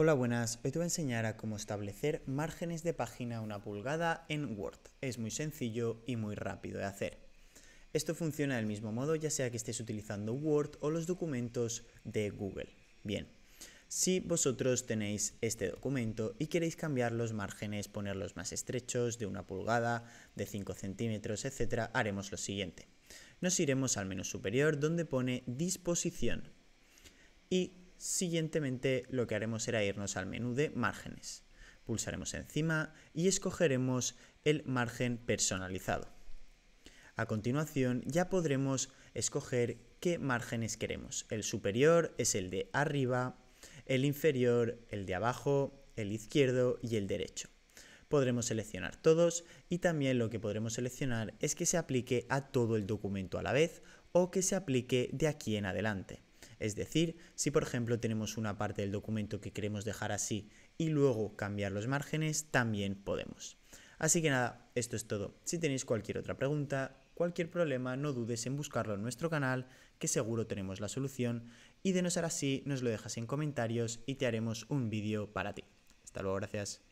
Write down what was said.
Hola, buenas. Hoy te voy a enseñar a cómo establecer márgenes de página una pulgada en Word. Es muy sencillo y muy rápido de hacer. Esto funciona del mismo modo ya sea que estés utilizando Word o los documentos de Google. Bien, si vosotros tenéis este documento y queréis cambiar los márgenes, ponerlos más estrechos, de una pulgada, de 5 centímetros, etc., haremos lo siguiente. Nos iremos al menú superior donde pone disposición y Siguientemente lo que haremos será irnos al menú de márgenes. Pulsaremos encima y escogeremos el margen personalizado. A continuación ya podremos escoger qué márgenes queremos. El superior es el de arriba, el inferior, el de abajo, el izquierdo y el derecho. Podremos seleccionar todos y también lo que podremos seleccionar es que se aplique a todo el documento a la vez o que se aplique de aquí en adelante. Es decir, si por ejemplo tenemos una parte del documento que queremos dejar así y luego cambiar los márgenes, también podemos. Así que nada, esto es todo. Si tenéis cualquier otra pregunta, cualquier problema, no dudes en buscarlo en nuestro canal, que seguro tenemos la solución, y de no ser así, nos lo dejas en comentarios y te haremos un vídeo para ti. Hasta luego, gracias.